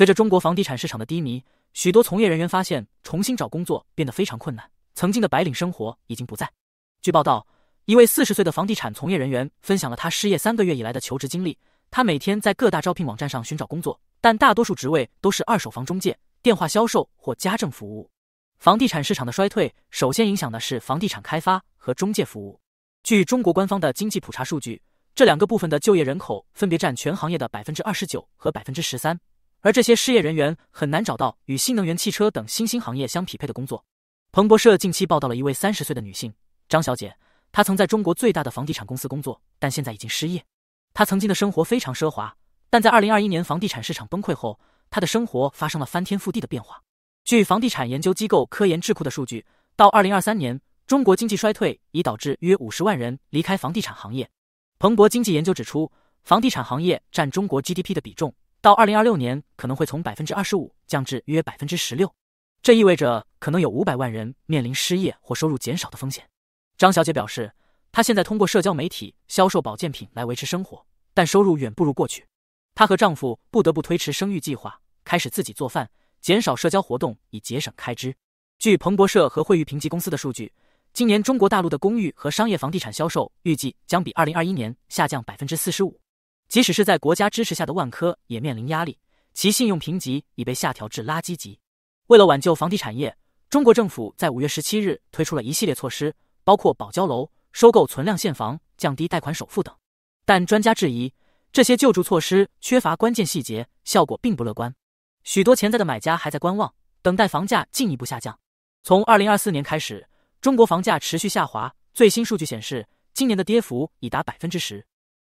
随着中国房地产市场的低迷，许多从业人员发现重新找工作变得非常困难。曾经的白领生活已经不再。据报道，一位四十岁的房地产从业人员分享了他失业三个月以来的求职经历。他每天在各大招聘网站上寻找工作，但大多数职位都是二手房中介、电话销售或家政服务。房地产市场的衰退首先影响的是房地产开发和中介服务。据中国官方的经济普查数据，这两个部分的就业人口分别占全行业的百分之二十九和百分之十三。而这些失业人员很难找到与新能源汽车等新兴行业相匹配的工作。彭博社近期报道了一位三十岁的女性张小姐，她曾在中国最大的房地产公司工作，但现在已经失业。她曾经的生活非常奢华，但在二零二一年房地产市场崩溃后，她的生活发生了翻天覆地的变化。据房地产研究机构科研智库的数据，到二零二三年，中国经济衰退已导致约五十万人离开房地产行业。彭博经济研究指出，房地产行业占中国 GDP 的比重。到二零二六年，可能会从百分之二十五降至约百分之十六，这意味着可能有五百万人面临失业或收入减少的风险。张小姐表示，她现在通过社交媒体销售保健品来维持生活，但收入远不如过去。她和丈夫不得不推迟生育计划，开始自己做饭，减少社交活动以节省开支。据彭博社和惠誉评级公司的数据，今年中国大陆的公寓和商业房地产销售预计将比二零二一年下降百分之四十五。即使是在国家支持下的万科也面临压力，其信用评级已被下调至垃圾级。为了挽救房地产业，中国政府在五月十七日推出了一系列措施，包括保交楼、收购存量现房、降低贷款首付等。但专家质疑这些救助措施缺乏关键细节，效果并不乐观。许多潜在的买家还在观望，等待房价进一步下降。从二零二四年开始，中国房价持续下滑，最新数据显示，今年的跌幅已达百分之十。